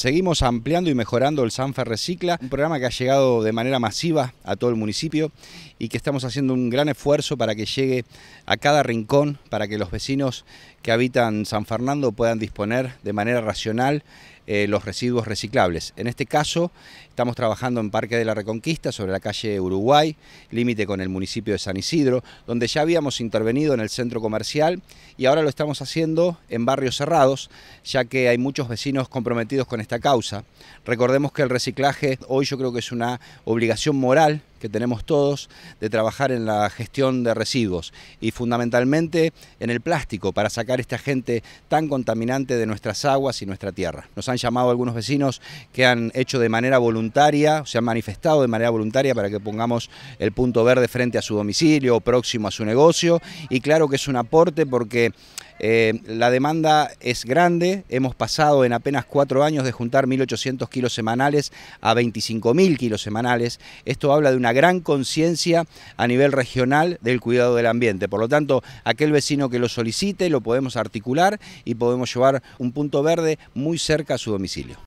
Seguimos ampliando y mejorando el Sanfer Recicla, un programa que ha llegado de manera masiva a todo el municipio y que estamos haciendo un gran esfuerzo para que llegue a cada rincón, para que los vecinos que habitan San Fernando puedan disponer de manera racional eh, los residuos reciclables. En este caso, estamos trabajando en Parque de la Reconquista, sobre la calle Uruguay, límite con el municipio de San Isidro, donde ya habíamos intervenido en el centro comercial y ahora lo estamos haciendo en barrios cerrados, ya que hay muchos vecinos comprometidos con esta causa. Recordemos que el reciclaje hoy yo creo que es una obligación moral que tenemos todos de trabajar en la gestión de residuos y fundamentalmente en el plástico para sacar este agente tan contaminante de nuestras aguas y nuestra tierra. Nos han llamado algunos vecinos que han hecho de manera voluntaria, se han manifestado de manera voluntaria para que pongamos el punto verde frente a su domicilio o próximo a su negocio y claro que es un aporte porque eh, la demanda es grande, hemos pasado en apenas cuatro años de juntar 1.800 kilos semanales a 25.000 kilos semanales. Esto habla de una gran conciencia a nivel regional del cuidado del ambiente. Por lo tanto, aquel vecino que lo solicite lo podemos articular y podemos llevar un punto verde muy cerca a su domicilio.